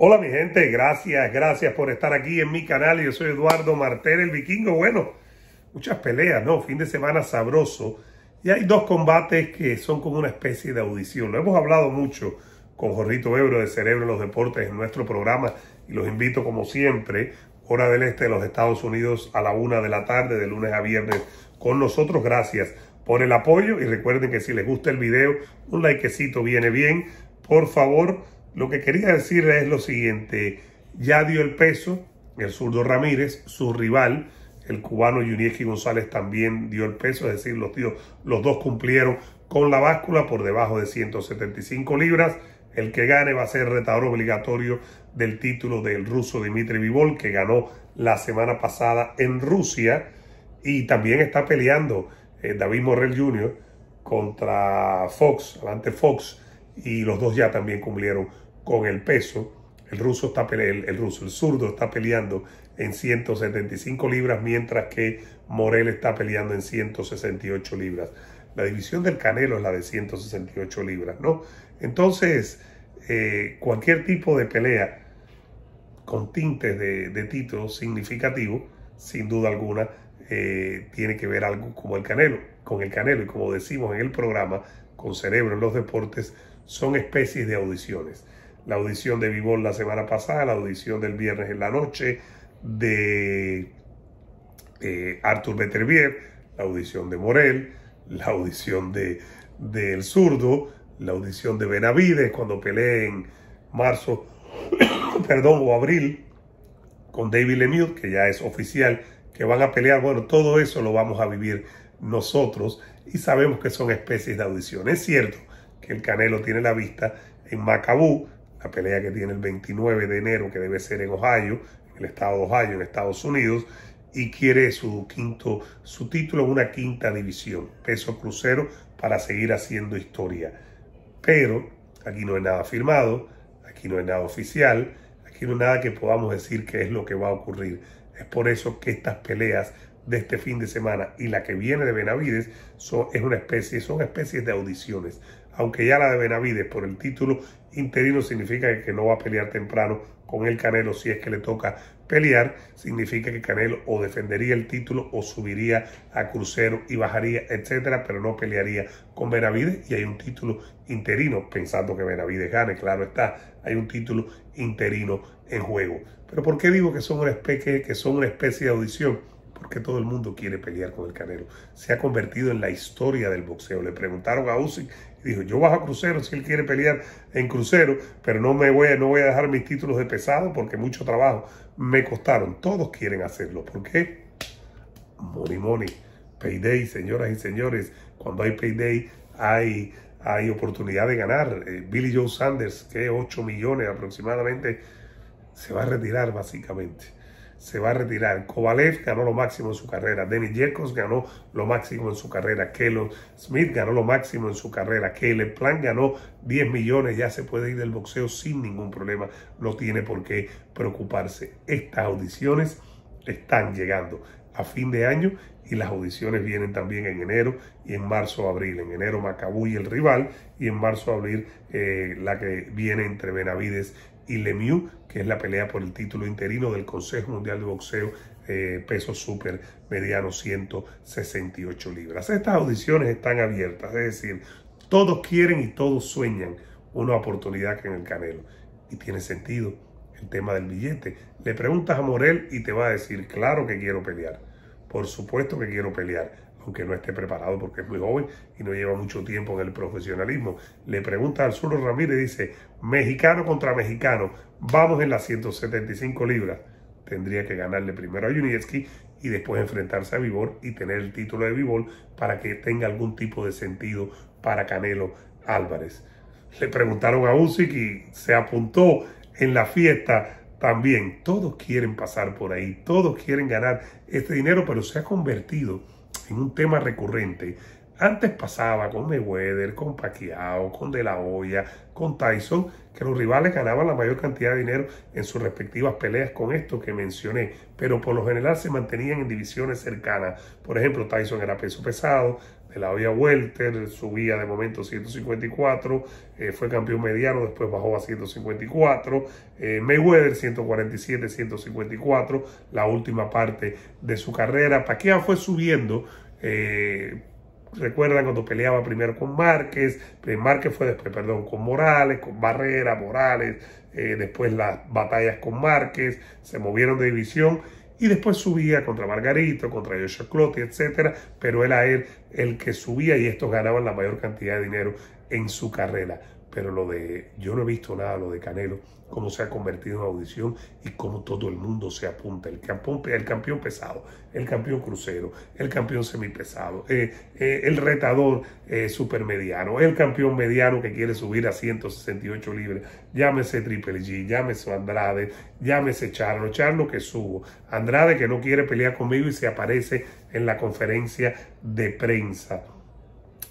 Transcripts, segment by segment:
Hola mi gente, gracias, gracias por estar aquí en mi canal. Yo soy Eduardo Martel, el vikingo. Bueno, muchas peleas, ¿no? Fin de semana sabroso. Y hay dos combates que son como una especie de audición. Lo hemos hablado mucho con Jorrito Ebro de Cerebro en los Deportes en nuestro programa. Y los invito como siempre, hora del este de los Estados Unidos a la una de la tarde, de lunes a viernes, con nosotros. Gracias por el apoyo y recuerden que si les gusta el video, un likecito viene bien. Por favor, lo que quería decir es lo siguiente, ya dio el peso el zurdo Ramírez, su rival, el cubano Yunieski González también dio el peso, es decir, los, dos cumplieron con la báscula por debajo de 175 libras. El que gane va a ser retador obligatorio del título del ruso Dimitri Vivol, que ganó la semana pasada en Rusia. Y también está peleando eh, David Morrell Jr. contra Fox, adelante Fox. Y los dos ya también cumplieron con el peso. El ruso está el, el ruso, el zurdo está peleando en 175 libras, mientras que Morel está peleando en 168 libras. La división del Canelo es la de 168 libras, ¿no? Entonces, eh, cualquier tipo de pelea con tintes de, título significativo, sin duda alguna, eh, tiene que ver algo como el Canelo, con el Canelo. Y como decimos en el programa, con Cerebro en los Deportes, son especies de audiciones la audición de Vivol la semana pasada, la audición del viernes en la noche de eh, Arthur Beterbiev, la audición de Morel, la audición de, El Zurdo, la audición de Benavides cuando peleé en marzo, perdón, o abril con David Lemieux, que ya es oficial, que van a pelear. Bueno, todo eso lo vamos a vivir nosotros y sabemos que son especies de audición. Es cierto que el Canelo tiene la vista en Macabú, la pelea que tiene el 29 de enero, que debe ser en Ohio, en el estado de Ohio, en Estados Unidos, y quiere su quinto, su título en una quinta división, peso crucero, para seguir haciendo historia. Pero aquí no hay nada firmado, aquí no hay nada oficial, aquí no hay nada que podamos decir que es lo que va a ocurrir. Es por eso que estas peleas de este fin de semana y la que viene de Benavides son, es una especie, son especies de audiciones. Aunque ya la de Benavides por el título interino significa que no va a pelear temprano con el Canelo si es que le toca pelear, significa que Canelo o defendería el título o subiría a crucero y bajaría, etcétera, pero no pelearía con Benavides y hay un título interino, pensando que Benavides gane, claro está, hay un título interino en juego. Pero ¿por qué digo que son una que son una especie de audición? porque todo el mundo quiere pelear con el Canelo. Se ha convertido en la historia del boxeo. Le preguntaron a Usyk y dijo, yo bajo a crucero si él quiere pelear en crucero, pero no me voy, no voy a dejar mis títulos de pesado porque mucho trabajo me costaron. Todos quieren hacerlo. ¿Por qué? Money, money. Payday, señoras y señores. Cuando hay payday, hay, hay oportunidad de ganar. Eh, Billy Joe Sanders, que 8 millones aproximadamente, se va a retirar básicamente se va a retirar. Kovalev ganó lo máximo en su carrera. Denis Yekos ganó lo máximo en su carrera. Kelo Smith ganó lo máximo en su carrera. Caleb Plan ganó 10 millones. Ya se puede ir del boxeo sin ningún problema. No tiene por qué preocuparse. Estas audiciones están llegando a fin de año y las audiciones vienen también en enero y en marzo abril. En enero Macabuy el rival y en marzo abril eh, la que viene entre Benavides y Lemieux, que es la pelea por el título interino del Consejo Mundial de Boxeo eh, peso super mediano 168 libras. Estas audiciones están abiertas, es decir, todos quieren y todos sueñan una oportunidad en el Canelo. Y tiene sentido el tema del billete. Le preguntas a Morel y te va a decir, claro que quiero pelear. Por supuesto que quiero pelear aunque no esté preparado porque es muy joven y no lleva mucho tiempo en el profesionalismo. Le pregunta al Ramírez, dice, mexicano contra mexicano, vamos en las 175 libras. Tendría que ganarle primero a Junieski y después enfrentarse a Vivor y tener el título de Vivor para que tenga algún tipo de sentido para Canelo Álvarez. Le preguntaron a Usyk y se apuntó en la fiesta también. Todos quieren pasar por ahí, todos quieren ganar este dinero, pero se ha convertido un tema recurrente. Antes pasaba con Mayweather, con Pacquiao, con De La Hoya, con Tyson que los rivales ganaban la mayor cantidad de dinero en sus respectivas peleas con esto que mencioné, pero por lo general se mantenían en divisiones cercanas. Por ejemplo, Tyson era peso pesado, de la vuelto, Welter, subía de momento 154, eh, fue campeón mediano, después bajó a 154, eh, Mayweather 147, 154, la última parte de su carrera. Pa'quía fue subiendo. Eh, recuerdan cuando peleaba primero con Márquez, eh, Márquez fue después, perdón, con Morales, con Barrera, Morales, eh, después las batallas con Márquez, se movieron de división y después subía contra Margarito, contra Joshua Clotti, etc. Pero era él el que subía y estos ganaban la mayor cantidad de dinero en su carrera pero lo de, yo no he visto nada, lo de Canelo, cómo se ha convertido en audición y cómo todo el mundo se apunta. El campeón, el campeón pesado, el campeón crucero, el campeón semipesado, eh, eh, el retador eh, supermediano, el campeón mediano que quiere subir a 168 libras, llámese Triple G, llámese Andrade, llámese Charlo, Charlo que subo, Andrade que no quiere pelear conmigo y se aparece en la conferencia de prensa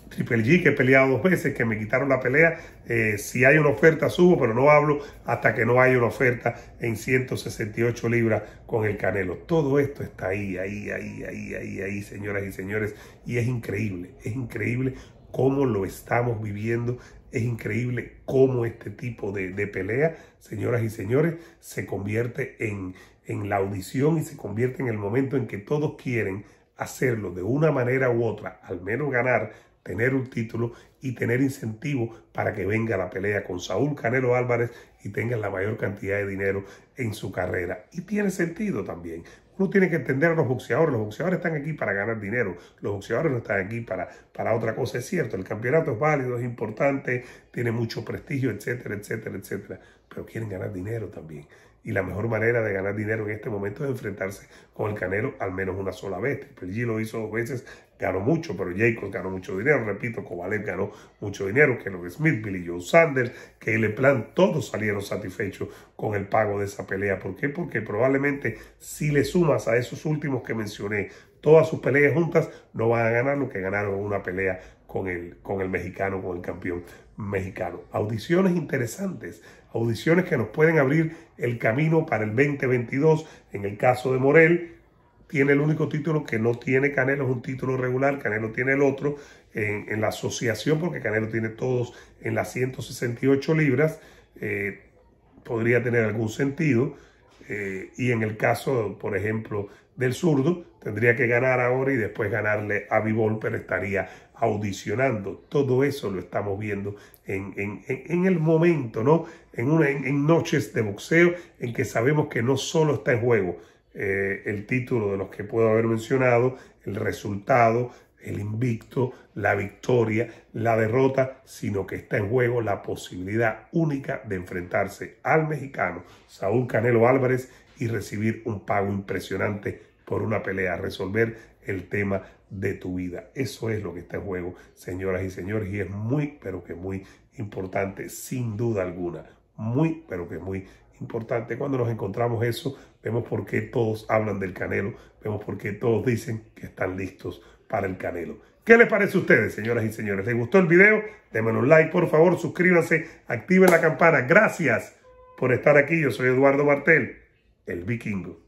Triple G, que he peleado dos veces, que me quitaron la pelea. Eh, si hay una oferta, subo, pero no hablo hasta que no haya una oferta en 168 libras con el Canelo. Todo esto está ahí, ahí, ahí, ahí, ahí, ahí, señoras y señores. Y es increíble, es increíble cómo lo estamos viviendo. Es increíble cómo este tipo de, pelea, señoras y señores, se convierte en, en la audición y se convierte en el momento en que todos quieren hacerlo de una manera u otra, al menos ganar tener un título y tener incentivo para que venga la pelea con Saúl Canelo Álvarez y tenga la mayor cantidad de dinero en su carrera. Y tiene sentido también. Uno tiene que entender a los boxeadores. Los boxeadores están aquí para ganar dinero. Los boxeadores no están aquí para, para otra cosa. Es cierto, el campeonato es válido, es importante, tiene mucho prestigio, etcétera, etcétera, etcétera. Pero quieren ganar dinero también. Y la mejor manera de ganar dinero en este momento es enfrentarse con el Canelo al menos una sola vez. El G lo hizo dos veces, ganó mucho, pero Jacobs ganó mucho dinero. Repito, Kovalev ganó mucho dinero, Que los Smith, Billy Joe Sanders, Caleb Plan, todos salieron satisfechos con el pago de esa pelea. ¿Por qué? Porque probablemente si le sumas a esos últimos que mencioné, todas sus peleas juntas, no van a ganar lo que ganaron en una pelea con el, con el mexicano, con el campeón mexicano. Audiciones interesantes, audiciones que nos pueden abrir el camino para el 2022. En el caso de Morel, tiene el único título que no tiene Canelo, es un título regular, Canelo tiene el otro en, la asociación, porque Canelo tiene todos en las 168 libras, eh, podría tener algún sentido, eh, y en el caso, por ejemplo, del zurdo, tendría que ganar ahora y después ganarle a Bivol, pero estaría audicionando. Todo eso lo estamos viendo en, en el momento, ¿no? En, una, en, noches de boxeo en que sabemos que no solo está en juego eh, el título de los que puedo haber mencionado, el resultado, el invicto, la victoria, la derrota, sino que está en juego la posibilidad única de enfrentarse al mexicano Saúl Canelo Álvarez y recibir un pago impresionante por una pelea, resolver el tema de tu vida. Eso es lo que está en juego, señoras y señores, y es muy, pero que muy importante, sin duda alguna, muy, pero que muy importante. Cuando nos encontramos eso, vemos por qué todos hablan del Canelo, vemos por qué todos dicen que están listos para el Canelo. ¿Qué les parece a ustedes, señoras y señores? ¿Les gustó el video? Denme un like, por favor, suscríbanse, activen la campana. Gracias por estar aquí. Yo soy Eduardo Martel, el vikingo.